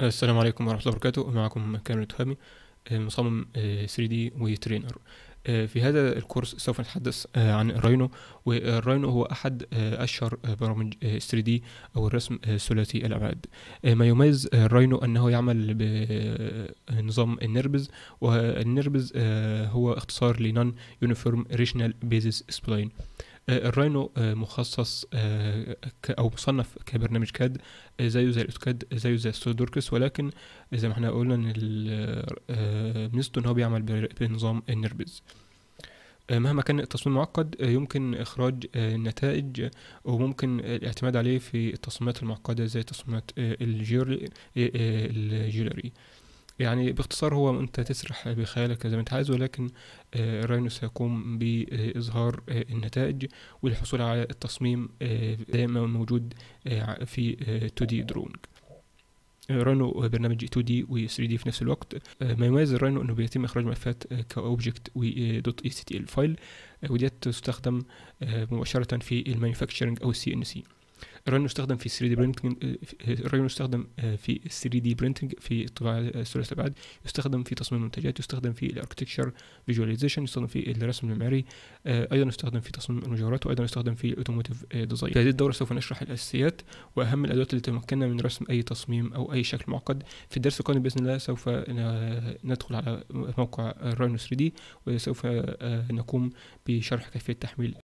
السلام عليكم ورحمة الله وبركاته معكم كامل تهامي آه، مصمم 3D آه، وترينر آه، في هذا الكورس سوف نتحدث عن الراينو والراينو هو أحد أشهر برامج 3D أو الرسم ثلاثي الأبعاد ما يميز الراينو أنه يعمل بنظام النربز والنيربز هو اختصار لنون يونيفورم ريشنال بيزيس سبلاين آه، الراينو آه، مخصص آه، او مصنف كبرنامج كاد زيه زي الاوتوكاد زيه زي السودوركس ولكن زي ما احنا قلنا ان ميزته ان هو بيعمل بنظام النربز مهما كان التصميم معقد يمكن إخراج نتائج وممكن الاعتماد عليه في التصميمات المعقدة زي تصميمات الجيولري يعني باختصار هو انت تسرح بخيالك زي ما انت عايز ولكن آه، الراينوس هيقوم باظهار آه، النتائج والحصول على التصميم دائما آه، موجود في 2 دي درونج رينو برنامج 2 دي و 3 دي في نفس الوقت ما يميز الرينو انه بيتم اخراج ملفات كاوبجكت و دوت اي سي تي ال فايل وديت تستخدم مباشره في المانيفاكتشرنج او السي ان سي الرنو استخدم في 3 دي برينتنج الرنو استخدم في 3 دي برينتنج في الطباعه آه، الثلاث الابعاد يستخدم في تصميم المنتجات يستخدم في الاركتكشر فيجواليزيشن يستخدم في الرسم المعماري آه، ايضا يستخدم في تصميم المجوهرات وايضا يستخدم في الاوتوموتيف آه، ديزاين في هذه الدوره سوف نشرح الاساسيات واهم الادوات اللي تمكننا من رسم اي تصميم او اي شكل معقد في الدرس القادم باذن الله سوف ندخل على موقع الرينو 3 دي وسوف نقوم بشرح كيفيه تحميل